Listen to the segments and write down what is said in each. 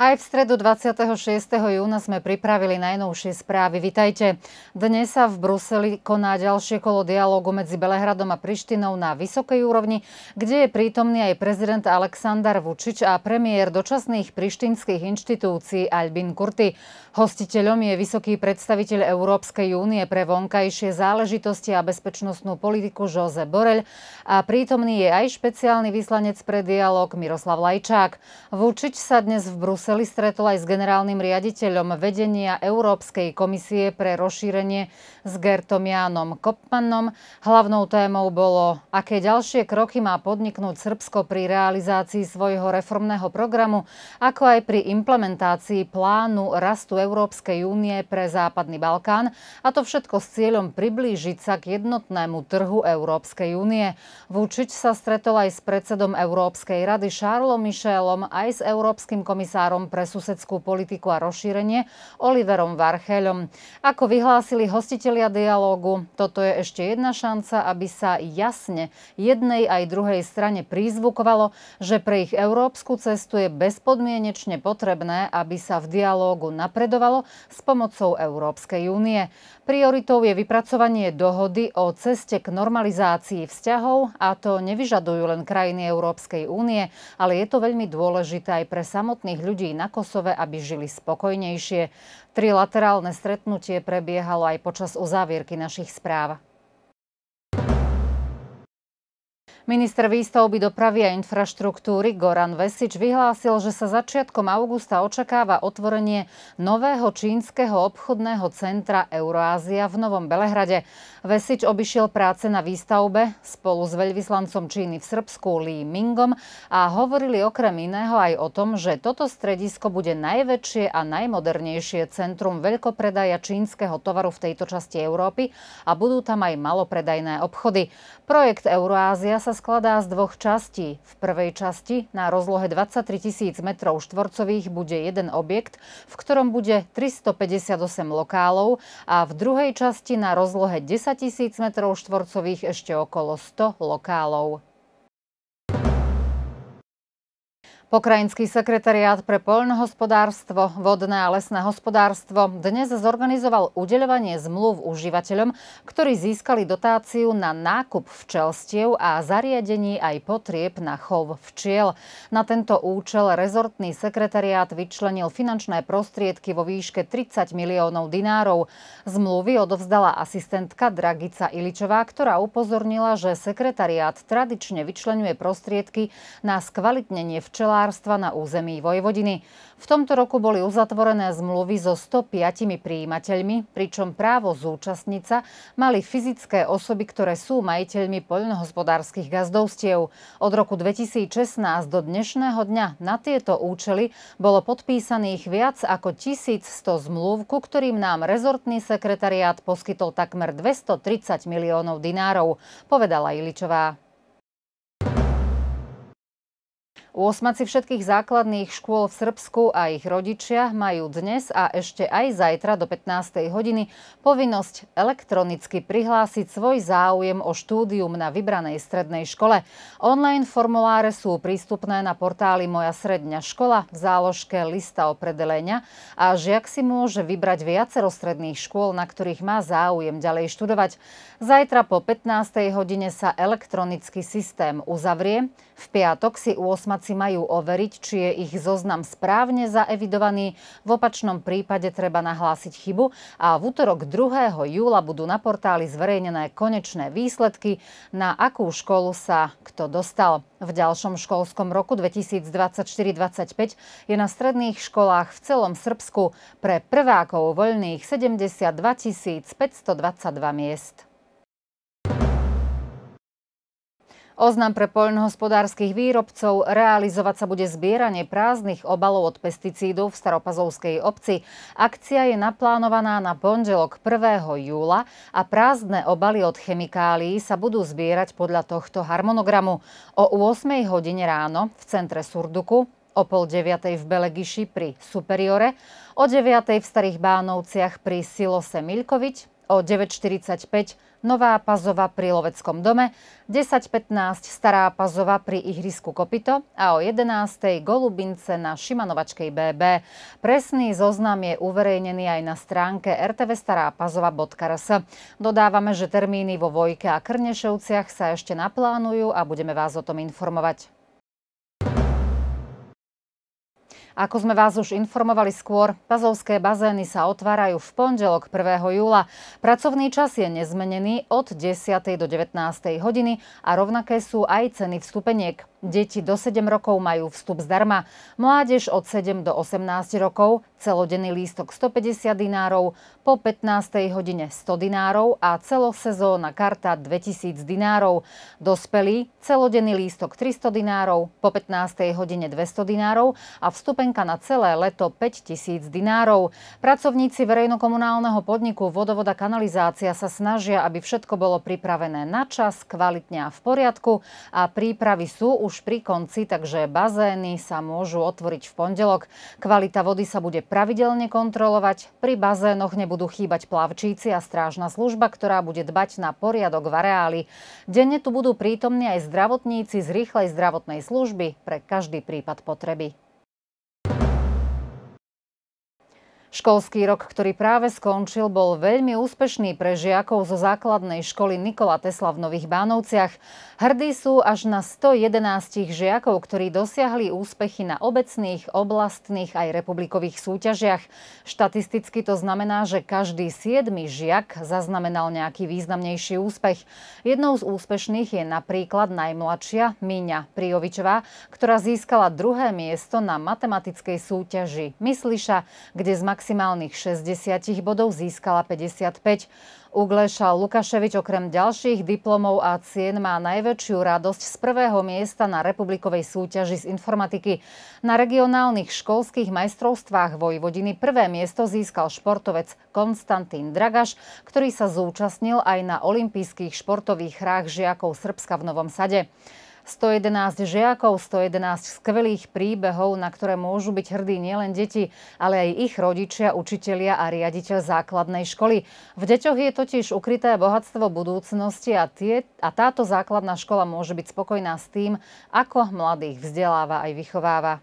Aj v stredu 26. júna sme pripravili najnovšie správy. Vitajte. Dnes sa v Bruseli koná ďalšie kolo dialogu medzi Belehradom a Prištinou na vysokej úrovni, kde je prítomný aj prezident Aleksandar Vučič a premiér dočasných prištinských inštitúcií Albin Kurty. Hostiteľom je vysoký predstaviteľ Európskej únie pre vonkajšie záležitosti a bezpečnostnú politiku Jose Borel a prítomný je aj špeciálny vyslanec pre dialog Miroslav Lajčák. Vučič sa dnes v Bruseli Bruseli stretol aj s generálnym riaditeľom vedenia Európskej komisie pre rozšírenie s Gertom Jánom Kopmanom. Hlavnou témou bolo, aké ďalšie kroky má podniknúť Srbsko pri realizácii svojho reformného programu, ako aj pri implementácii plánu rastu Európskej únie pre Západný Balkán, a to všetko s cieľom priblížiť sa k jednotnému trhu Európskej únie. Vúčič sa stretol aj s predsedom Európskej rady Charlesom Michelom aj s Európskym komisárom komisárom pre susedskú politiku a rozšírenie Oliverom Varcheľom. Ako vyhlásili hostitelia dialógu, toto je ešte jedna šanca, aby sa jasne jednej aj druhej strane prízvukovalo, že pre ich európsku cestu je bezpodmienečne potrebné, aby sa v dialógu napredovalo s pomocou Európskej únie. Prioritou je vypracovanie dohody o ceste k normalizácii vzťahov a to nevyžadujú len krajiny Európskej únie, ale je to veľmi dôležité aj pre samotných ľudí na Kosove, aby žili spokojnejšie. Trilaterálne stretnutie prebiehalo aj počas uzávierky našich správ. Minister výstavby dopravy a infraštruktúry Goran Vesič vyhlásil, že sa začiatkom augusta očakáva otvorenie nového čínskeho obchodného centra Euroázia v Novom Belehrade. Vesič obišiel práce na výstavbe spolu s veľvyslancom Číny v Srbsku Li Mingom a hovorili okrem iného aj o tom, že toto stredisko bude najväčšie a najmodernejšie centrum veľkopredaja čínskeho tovaru v tejto časti Európy a budú tam aj malopredajné obchody. Projekt Euroázia sa skladá z dvoch častí. V prvej časti na rozlohe 23 tisíc metrov štvorcových bude jeden objekt, v ktorom bude 358 lokálov a v druhej časti na rozlohe 10 tisíc metrov štvorcových ešte okolo 100 lokálov. Pokrajinský sekretariát pre poľnohospodárstvo, vodné a lesné hospodárstvo dnes zorganizoval udeľovanie zmluv užívateľom, ktorí získali dotáciu na nákup včelstiev a zariadení aj potrieb na chov včiel. Na tento účel rezortný sekretariát vyčlenil finančné prostriedky vo výške 30 miliónov dinárov. Zmluvy odovzdala asistentka Dragica Iličová, ktorá upozornila, že sekretariát tradične vyčlenuje prostriedky na skvalitnenie včela ocelárstva na území Vojvodiny. V tomto roku boli uzatvorené zmluvy so 105 príjimateľmi, pričom právo zúčastnica mali fyzické osoby, ktoré sú majiteľmi poľnohospodárskych gazdovstiev. Od roku 2016 do dnešného dňa na tieto účely bolo podpísaných viac ako 1100 zmluv, ku ktorým nám rezortný sekretariát poskytol takmer 230 miliónov dinárov, povedala Iličová. Osmaci všetkých základných škôl v Srbsku a ich rodičia majú dnes a ešte aj zajtra do 15. hodiny povinnosť elektronicky prihlásiť svoj záujem o štúdium na vybranej strednej škole. Online formuláre sú prístupné na portáli Moja sredňa škola v záložke Lista o predelenia a žiak si môže vybrať viacero stredných škôl, na ktorých má záujem ďalej študovať. Zajtra po 15. hodine sa elektronický systém uzavrie, v piatok si u osmaci Domáci majú overiť, či je ich zoznam správne zaevidovaný. V opačnom prípade treba nahlásiť chybu a v útorok 2. júla budú na portáli zverejnené konečné výsledky, na akú školu sa kto dostal. V ďalšom školskom roku 2024-2025 je na stredných školách v celom Srbsku pre prvákov voľných 72 522 miest. Oznam pre poľnohospodárskych výrobcov realizovať sa bude zbieranie prázdnych obalov od pesticídov v Staropazovskej obci. Akcia je naplánovaná na pondelok 1. júla a prázdne obaly od chemikálií sa budú zbierať podľa tohto harmonogramu. O 8 hodine ráno v centre Surduku o pol deviatej v Belegiši pri Superiore, o deviatej v Starých Bánovciach pri Silose Milkovič, o 9.45 Nová Pazova pri Loveckom dome, 10.15 Stará Pazova pri ihrisku Kopito a o 11.00 Golubince na Šimanovačkej BB. Presný zoznam je uverejnený aj na stránke rtvstarápazova.rs. Er Dodávame, že termíny vo Vojke a Krnešovciach sa ešte naplánujú a budeme vás o tom informovať. Ako sme vás už informovali skôr, pazovské bazény sa otvárajú v pondelok 1. júla. Pracovný čas je nezmenený od 10. do 19. hodiny a rovnaké sú aj ceny vstupeniek. Deti do 7 rokov majú vstup zdarma, mládež od 7 do 18 rokov, celodenný lístok 150 dinárov, po 15. hodine 100 dinárov a celosezóna karta 2000 dinárov. Dospelí celodenný lístok 300 dinárov, po 15. hodine 200 dinárov a vstupenka na celé leto 5000 dinárov. Pracovníci verejnokomunálneho podniku Vodovoda kanalizácia sa snažia, aby všetko bolo pripravené na čas, kvalitne a v poriadku a prípravy sú už už pri konci, takže bazény sa môžu otvoriť v pondelok. Kvalita vody sa bude pravidelne kontrolovať. Pri bazénoch nebudú chýbať plavčíci a strážna služba, ktorá bude dbať na poriadok v areáli. Denne tu budú prítomní aj zdravotníci z rýchlej zdravotnej služby pre každý prípad potreby. Školský rok, ktorý práve skončil, bol veľmi úspešný pre žiakov zo základnej školy Nikola Tesla v Nových Bánovciach. Hrdí sú až na 111 žiakov, ktorí dosiahli úspechy na obecných, oblastných aj republikových súťažiach. Štatisticky to znamená, že každý siedmy žiak zaznamenal nejaký významnejší úspech. Jednou z úspešných je napríklad najmladšia Míňa Priovičová, ktorá získala druhé miesto na matematickej súťaži Mysliša, kde z maximálnych 60 bodov získala 55. Ugleša Lukaševič okrem ďalších diplomov a cien má najväčšiu radosť z prvého miesta na republikovej súťaži z informatiky. Na regionálnych školských majstrovstvách Vojvodiny prvé miesto získal športovec Konstantín Dragaš, ktorý sa zúčastnil aj na olympijských športových hrách žiakov Srbska v Novom Sade. 111 žiakov, 111 skvelých príbehov, na ktoré môžu byť hrdí nielen deti, ale aj ich rodičia, učitelia a riaditeľ základnej školy. V deťoch je totiž ukryté bohatstvo budúcnosti a, tie, a táto základná škola môže byť spokojná s tým, ako mladých vzdeláva aj vychováva.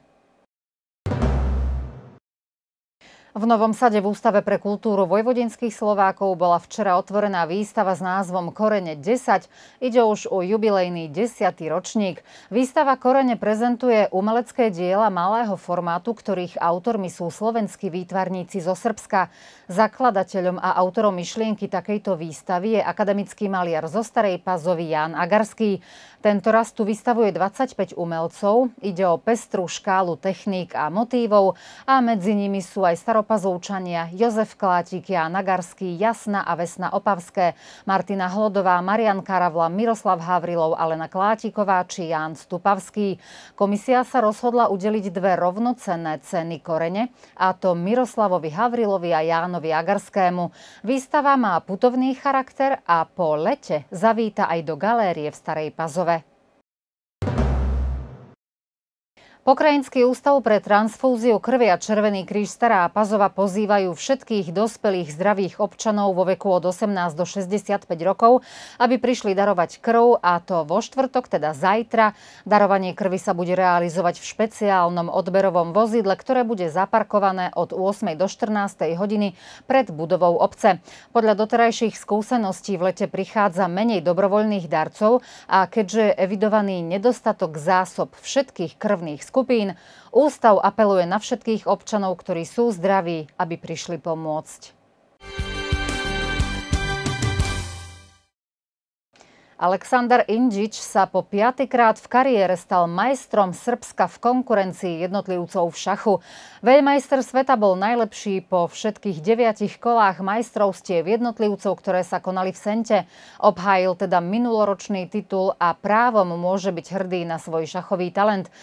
V Novom Sade v Ústave pre kultúru vojvodinských Slovákov bola včera otvorená výstava s názvom Korene 10. Ide už o jubilejný 10. ročník. Výstava Korene prezentuje umelecké diela malého formátu, ktorých autormi sú slovenskí výtvarníci zo Srbska. Zakladateľom a autorom myšlienky takejto výstavy je akademický maliar zo Starej Pazovi Ján Agarský. Tento raz tu vystavuje 25 umelcov. Ide o pestru škálu techník a motívov a medzi nimi sú aj staroprávne Opazovčania Jozef Klátik, Jan Nagarský, Jasna a Vesna Opavské, Martina Hlodová, Marian Karavla, Miroslav Havrilov, Alena Klátiková či Ján Stupavský. Komisia sa rozhodla udeliť dve rovnocenné ceny korene, a to Miroslavovi Havrilovi a Jánovi Agarskému. Výstava má putovný charakter a po lete zavíta aj do galérie v Starej Pazove. Pokrajinský ústav pre transfúziu krvi a Červený kríž Stará Pazova pozývajú všetkých dospelých zdravých občanov vo veku od 18 do 65 rokov, aby prišli darovať krv a to vo štvrtok, teda zajtra. Darovanie krvi sa bude realizovať v špeciálnom odberovom vozidle, ktoré bude zaparkované od 8 do 14 hodiny pred budovou obce. Podľa doterajších skúseností v lete prichádza menej dobrovoľných darcov a keďže je evidovaný nedostatok zásob všetkých krvných skúseností, skupín. Ústav apeluje na všetkých občanov, ktorí sú zdraví, aby prišli pomôcť. Aleksandar Indžič sa po piatýkrát v kariére stal majstrom Srbska v konkurencii jednotlivcov v šachu. Veľmajster sveta bol najlepší po všetkých deviatich kolách majstrovstiev jednotlivcov, ktoré sa konali v Sente. Obhájil teda minuloročný titul a právom môže byť hrdý na svoj šachový talent.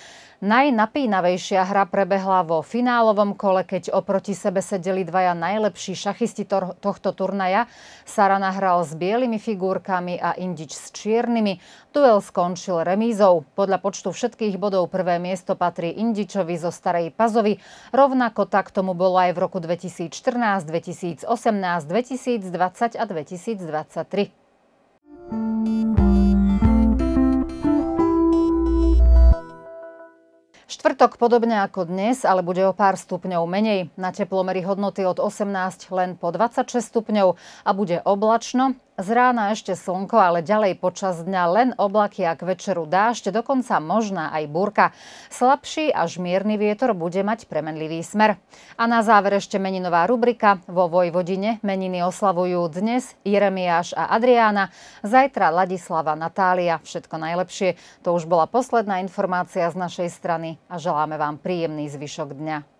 Najnapínavejšia hra prebehla vo finálovom kole, keď oproti sebe sedeli dvaja najlepší šachisti tohto turnaja. Sara nahral s bielými figurkami a Indič s čiernymi. Duel skončil remízou. Podľa počtu všetkých bodov prvé miesto patrí Indičovi zo Starej pazovi, Rovnako tak tomu bolo aj v roku 2014, 2018, 2020 a 2023. Štvrtok podobne ako dnes, ale bude o pár stupňov menej. Na teplomery hodnoty od 18 len po 26 stupňov a bude oblačno. Z rána ešte slnko, ale ďalej počas dňa len oblaky a k večeru dážď, dokonca možná aj búrka. Slabší až mierny vietor bude mať premenlivý smer. A na záver ešte meninová rubrika. Vo Vojvodine meniny oslavujú dnes Jeremiáš a Adriána, zajtra Ladislava Natália. Všetko najlepšie. To už bola posledná informácia z našej strany a želáme vám príjemný zvyšok dňa.